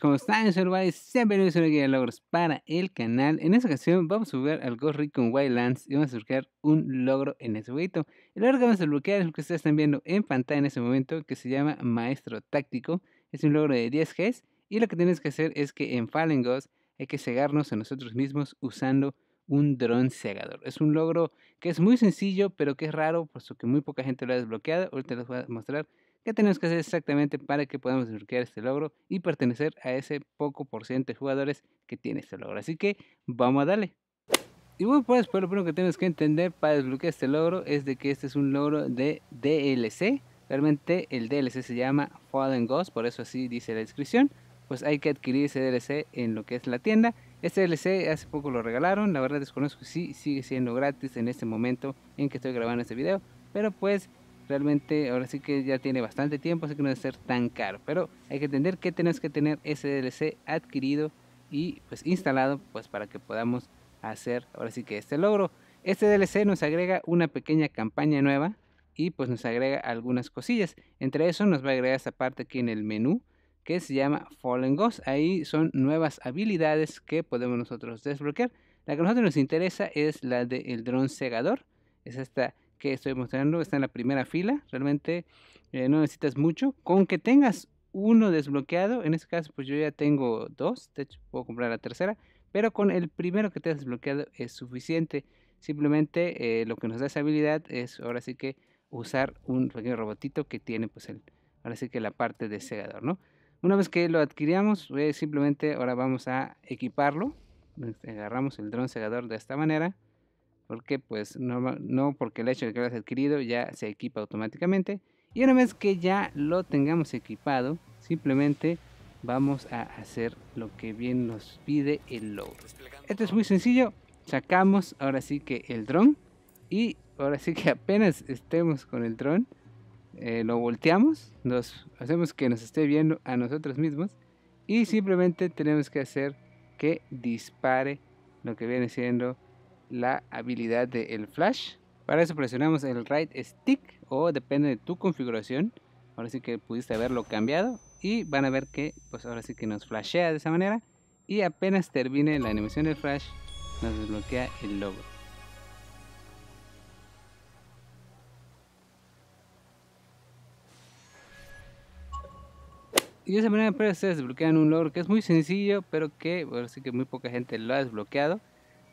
¿cómo están? Soy bienvenidos a una guía de logros para el canal. En esta ocasión vamos a jugar al Ghost Recon Wildlands y vamos a buscar un logro en ese jueguito. El logro que vamos a desbloquear es lo que ustedes están viendo en pantalla en este momento, que se llama Maestro Táctico. Es un logro de 10 Gs y lo que tienes que hacer es que en Fallen Ghost hay que cegarnos a nosotros mismos usando un dron cegador Es un logro que es muy sencillo, pero que es raro, por eso que muy poca gente lo ha desbloqueado. Ahorita les voy a mostrar ¿Qué tenemos que hacer exactamente para que podamos desbloquear este logro y pertenecer a ese poco por ciento de jugadores que tiene este logro? Así que vamos a darle. Y bueno, pues pero pues, lo primero que tenemos que entender para desbloquear este logro es de que este es un logro de DLC. Realmente el DLC se llama Fallen Ghost, por eso así dice la descripción. Pues hay que adquirir ese DLC en lo que es la tienda. Este DLC hace poco lo regalaron, la verdad desconozco si sigue siendo gratis en este momento en que estoy grabando este video. Pero pues realmente ahora sí que ya tiene bastante tiempo, así que no debe ser tan caro. Pero hay que entender que tenemos que tener ese DLC adquirido y pues instalado pues para que podamos hacer ahora sí que este logro. Este DLC nos agrega una pequeña campaña nueva y pues nos agrega algunas cosillas. Entre eso nos va a agregar esta parte aquí en el menú que se llama Fallen Ghost. Ahí son nuevas habilidades que podemos nosotros desbloquear. La que a nosotros nos interesa es la del dron segador. Es esta que estoy mostrando está en la primera fila. Realmente eh, no necesitas mucho. Con que tengas uno desbloqueado, en este caso pues yo ya tengo dos, de hecho puedo comprar la tercera, pero con el primero que te desbloqueado es suficiente. Simplemente eh, lo que nos da esa habilidad es ahora sí que usar un pequeño robotito que tiene pues el, ahora sí que la parte de segador, ¿no? Una vez que lo adquiríamos, eh, simplemente ahora vamos a equiparlo. Este, agarramos el dron segador de esta manera porque pues no, no porque el hecho de que lo has adquirido ya se equipa automáticamente. Y una vez que ya lo tengamos equipado, simplemente vamos a hacer lo que bien nos pide el logro Esto es muy sencillo, sacamos ahora sí que el dron y ahora sí que apenas estemos con el dron, eh, lo volteamos, nos hacemos que nos esté viendo a nosotros mismos y simplemente tenemos que hacer que dispare lo que viene siendo la habilidad del flash. Para eso presionamos el right stick o depende de tu configuración. Ahora sí que pudiste haberlo cambiado y van a ver que pues ahora sí que nos flashea de esa manera y apenas termine la animación del flash nos desbloquea el logo. Y de esa manera pues, Se desbloquean un logo que es muy sencillo pero que ahora sí que muy poca gente lo ha desbloqueado.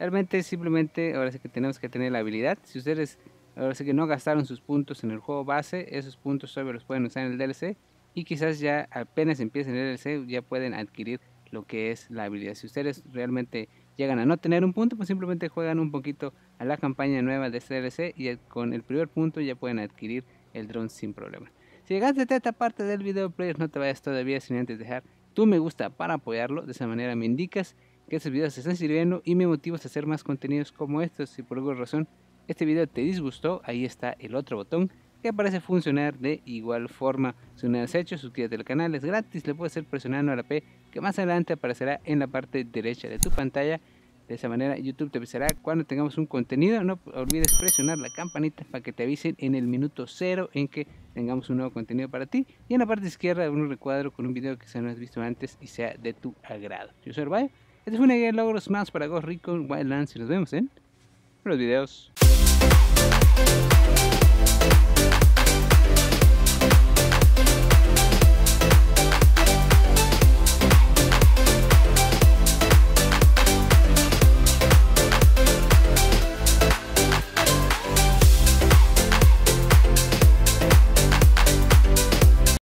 Realmente simplemente ahora sí que tenemos que tener la habilidad. Si ustedes ahora sí que no gastaron sus puntos en el juego base, esos puntos solo los pueden usar en el DLC. Y quizás ya apenas empiecen el DLC ya pueden adquirir lo que es la habilidad. Si ustedes realmente llegan a no tener un punto, pues simplemente juegan un poquito a la campaña nueva de este DLC y con el primer punto ya pueden adquirir el dron sin problema. Si llegaste hasta esta parte del video, player no te vayas todavía sin antes dejar tu me gusta para apoyarlo. De esa manera me indicas que estos videos se están sirviendo y me motivas a hacer más contenidos como estos. Si por alguna razón este video te disgustó, ahí está el otro botón que parece funcionar de igual forma. Si no lo has hecho, suscríbete al canal, es gratis, le puedes hacer presionando a la P que más adelante aparecerá en la parte derecha de tu pantalla. De esa manera YouTube te avisará cuando tengamos un contenido. No olvides presionar la campanita para que te avisen en el minuto cero en que tengamos un nuevo contenido para ti. Y en la parte izquierda un recuadro con un video que se no has visto antes y sea de tu agrado. Yo soy Herbayo este fue un guía de logros más para Ghost Recon Wildlands y nos vemos en los videos.